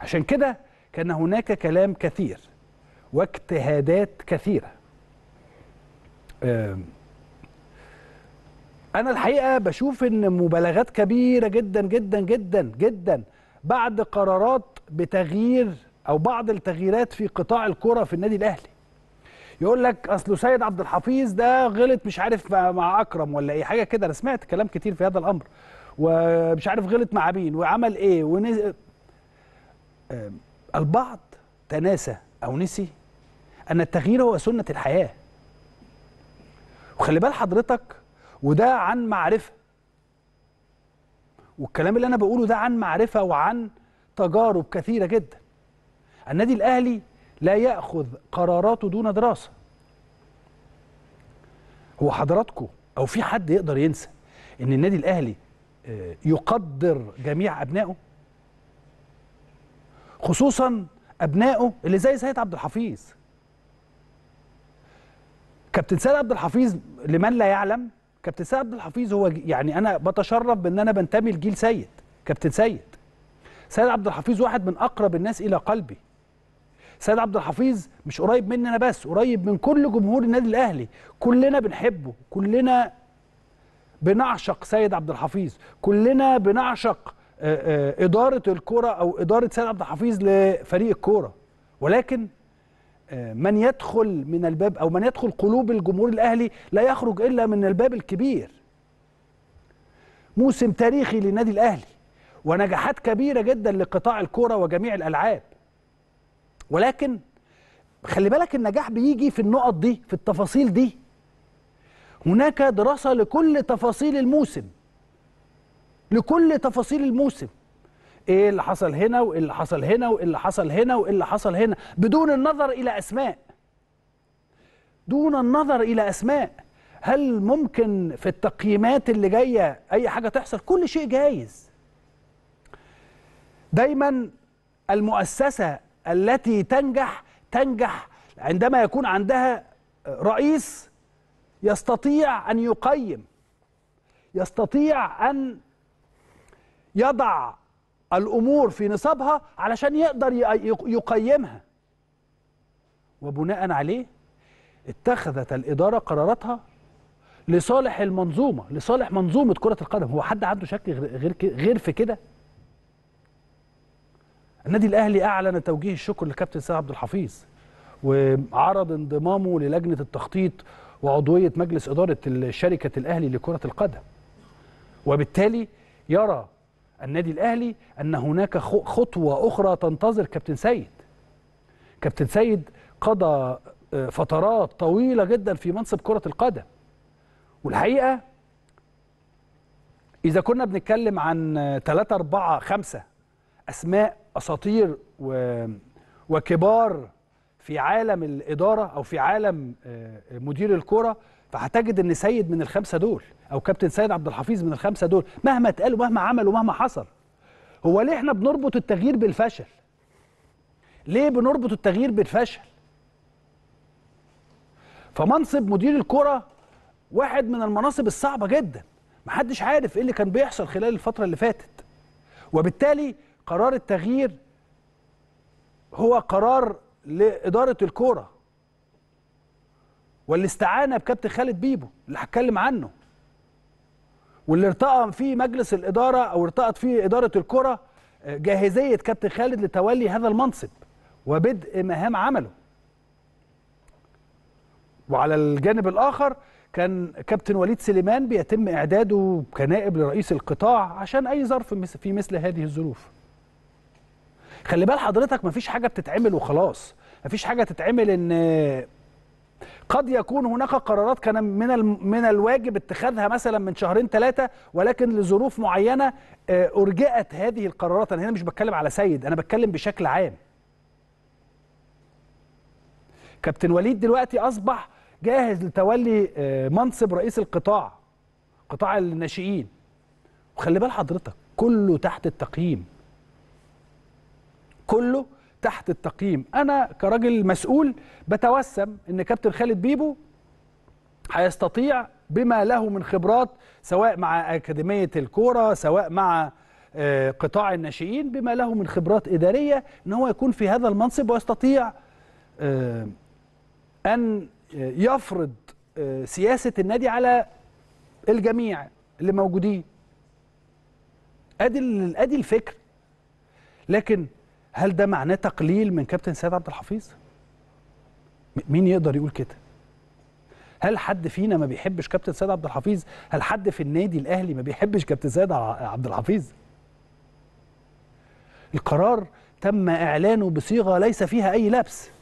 عشان كده كان هناك كلام كثير واجتهادات كثيرة أنا الحقيقة بشوف إن مبالغات كبيرة جدا جدا جدا جدا بعد قرارات بتغيير أو بعض التغييرات في قطاع الكرة في النادي الأهلي يقول لك أصله سيد عبد الحفيظ ده غلط مش عارف مع أكرم ولا إيه حاجة كده أنا سمعت كلام كتير في هذا الأمر ومش عارف غلط مع مين وعمل إيه ونزل البعض تناسى أو نسي أن التغيير هو سنة الحياة وخلي بال حضرتك وده عن معرفة والكلام اللي أنا بقوله ده عن معرفة وعن تجارب كثيرة جدا النادي الأهلي لا يأخذ قراراته دون دراسة هو حضراتكم أو في حد يقدر ينسى إن النادي الأهلي آه، يقدر جميع أبنائه خصوصا أبنائه اللي زي سيد عبد الحفيظ كابتن سيد عبد الحفيظ لمن لا يعلم كابتن سيد عبد الحفيظ هو يعني أنا بتشرف بأن أنا بنتمي لجيل سيد كابتن سيد سيد عبد الحفيظ واحد من أقرب الناس إلى قلبي سيد عبد الحفيظ مش قريب مني انا بس قريب من كل جمهور النادي الاهلي كلنا بنحبه كلنا بنعشق سيد عبد الحفيظ كلنا بنعشق آه، آه، اداره الكره او اداره سيد عبد الحفيظ لفريق الكوره ولكن آه، من يدخل من الباب او من يدخل قلوب الجمهور الاهلي لا يخرج الا من الباب الكبير موسم تاريخي للنادي الاهلي ونجاحات كبيره جدا لقطاع الكوره وجميع الالعاب ولكن خلي بالك النجاح بيجي في النقط دي في التفاصيل دي هناك دراسه لكل تفاصيل الموسم لكل تفاصيل الموسم ايه اللي حصل هنا وايه اللي حصل هنا وايه اللي حصل هنا وايه اللي حصل هنا بدون النظر الى اسماء دون النظر الى اسماء هل ممكن في التقييمات اللي جايه اي حاجه تحصل كل شيء جايز دايما المؤسسه التي تنجح تنجح عندما يكون عندها رئيس يستطيع ان يقيم يستطيع ان يضع الأمور في نصابها علشان يقدر يقيمها وبناء عليه اتخذت الإدارة قراراتها لصالح المنظومة لصالح منظومة كرة القدم هو حد عنده شك غير غير في كده النادي الأهلي أعلن توجيه الشكر لكابتن سيد عبد الحفيظ وعرض انضمامه للجنة التخطيط وعضوية مجلس إدارة شركة الأهلي لكرة القدم وبالتالي يرى النادي الاهلي ان هناك خطوه اخرى تنتظر كابتن سيد كابتن سيد قضى آه، فترات طويله جدا في منصب كره القدم والحقيقه اذا كنا بنتكلم عن 3 4 5 اسماء اساطير و... وكبار في عالم الاداره او في عالم آه، مدير الكره فهتجد ان سيد من الخمسه دول او كابتن سيد عبد الحفيظ من الخمسه دول مهما اتقال ومهما عمل ومهما حصل هو ليه احنا بنربط التغيير بالفشل ليه بنربط التغيير بالفشل فمنصب مدير الكره واحد من المناصب الصعبه جدا محدش عارف ايه اللي كان بيحصل خلال الفتره اللي فاتت وبالتالي قرار التغيير هو قرار لاداره الكوره والاستعانه بكابتن خالد بيبو اللي هتكلم عنه واللي ارتقى فيه مجلس الاداره او ارتقت فيه اداره الكره آه، جاهزيه كابتن خالد لتولي هذا المنصب وبدء مهام عمله وعلى الجانب الاخر كان كابتن وليد سليمان بيتم اعداده كنائب لرئيس القطاع عشان اي ظرف في مثل هذه الظروف خلي بال حضرتك مفيش حاجه بتتعمل وخلاص مفيش حاجه تتعمل ان قد يكون هناك قرارات كان من من الواجب اتخاذها مثلا من شهرين ثلاثه ولكن لظروف معينه آه، ارجئت هذه القرارات انا هنا مش بتكلم على سيد انا بتكلم بشكل عام كابتن وليد دلوقتي اصبح جاهز لتولي آه، منصب رئيس القطاع قطاع الناشئين وخلي بال حضرتك كله تحت التقييم تحت التقييم انا كراجل مسؤول بتوسم ان كابتن خالد بيبو هيستطيع بما له من خبرات سواء مع اكاديميه الكوره سواء مع آه، قطاع الناشئين بما له من خبرات اداريه ان هو يكون في هذا المنصب ويستطيع آه، ان يفرض آه، سياسه النادي على الجميع اللي موجودين ادي ادي الفكر لكن هل ده معناه تقليل من كابتن سيد عبد الحفيظ؟ مين يقدر يقول كده؟ هل حد فينا ما بيحبش كابتن سيد عبد الحفيظ؟ هل حد في النادي الاهلي ما بيحبش كابتن سيد عبد الحفيظ؟ القرار تم اعلانه بصيغه ليس فيها اي لبس